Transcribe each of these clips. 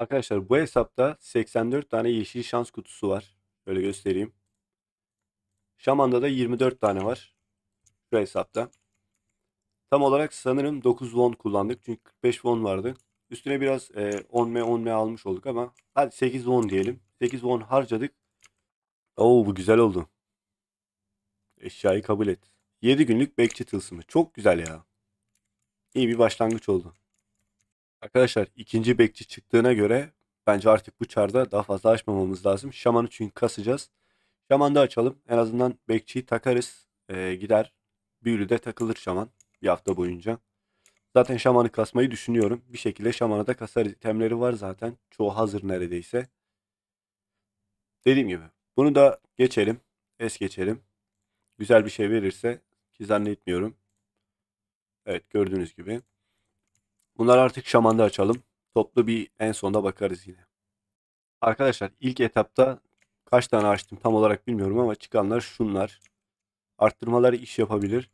Arkadaşlar bu hesapta 84 tane yeşil şans kutusu var. Şöyle göstereyim. Şaman'da da 24 tane var. Şu hesapta. Tam olarak sanırım 9 won kullandık. Çünkü 45 won vardı. Üstüne biraz e, 10m 10m almış olduk ama hadi 8 won diyelim. 8 won harcadık. Oo bu güzel oldu. Eşyayı kabul et. 7 günlük bekçi tılsımı. Çok güzel ya. İyi bir başlangıç oldu. Arkadaşlar ikinci bekçi çıktığına göre bence artık bu çarda daha fazla açmamamız lazım. Şamanı çünkü kasacağız. Şaman da açalım. En azından bekçiyi takarız. Ee, gider. Büyülü de takılır şaman. Bir hafta boyunca. Zaten şamanı kasmayı düşünüyorum. Bir şekilde şamana da kasar itemleri var zaten. Çoğu hazır neredeyse. Dediğim gibi. Bunu da geçelim. Es geçelim. Güzel bir şey verirse ki zannetmiyorum. Evet gördüğünüz gibi. Bunları artık şamanda açalım. Toplu bir en sonda bakarız yine. Arkadaşlar ilk etapta kaç tane açtım tam olarak bilmiyorum ama çıkanlar şunlar. Arttırmaları iş yapabilir.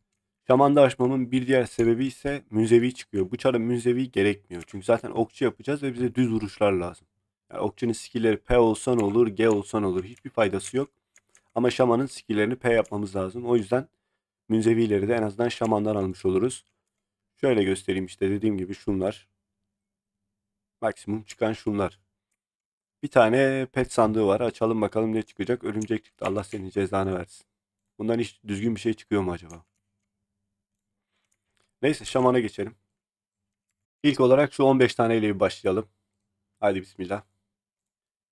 Şamanda açmamın bir diğer sebebi ise müzevi çıkıyor. Bu çarın müzevi gerekmiyor. Çünkü zaten okçu yapacağız ve bize düz vuruşlar lazım. Yani okçunun skillleri P olsan olur, G olsan olur. Hiçbir faydası yok. Ama şamanın skilllerini P yapmamız lazım. O yüzden müzevileri de en azından şamandan almış oluruz. Şöyle göstereyim işte dediğim gibi şunlar. Maksimum çıkan şunlar. Bir tane pet sandığı var. Açalım bakalım ne çıkacak. Örümcek çıktı. Allah senin cezanı versin. Bundan hiç düzgün bir şey çıkıyor mu acaba? Neyse şamana geçelim. İlk olarak şu 15 taneyle bir başlayalım. Haydi bismillah.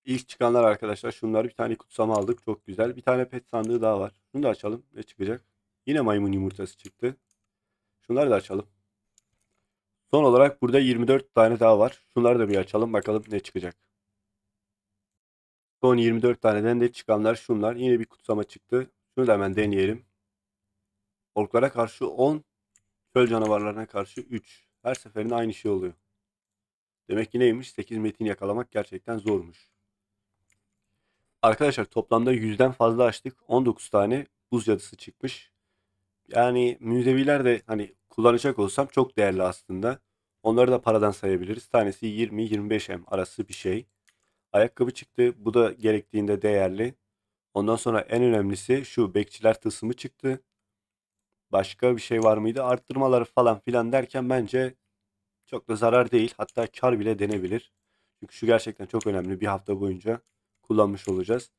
İlk çıkanlar arkadaşlar şunları bir tane kutsama aldık. Çok güzel. Bir tane pet sandığı daha var. Şunu da açalım. Ne çıkacak? Yine maymun yumurtası çıktı. Şunları da açalım. Son olarak burada 24 tane daha var. Şunları da bir açalım bakalım ne çıkacak. Son 24 taneden de çıkanlar şunlar. Yine bir kutsama çıktı. Şunu da hemen deneyelim. Orklara karşı 10, köl canavarlarına karşı 3. Her seferinde aynı şey oluyor. Demek ki neymiş? 8 metin yakalamak gerçekten zormuş. Arkadaşlar toplamda 100'den fazla açtık. 19 tane buz cadısı çıkmış. Yani müzeviler de hani kullanacak olsam çok değerli aslında. Onları da paradan sayabiliriz. Tanesi 20-25M arası bir şey. Ayakkabı çıktı. Bu da gerektiğinde değerli. Ondan sonra en önemlisi şu bekçiler tılsımı çıktı. Başka bir şey var mıydı? Arttırmaları falan filan derken bence çok da zarar değil. Hatta kar bile denebilir. Çünkü şu gerçekten çok önemli. Bir hafta boyunca kullanmış olacağız.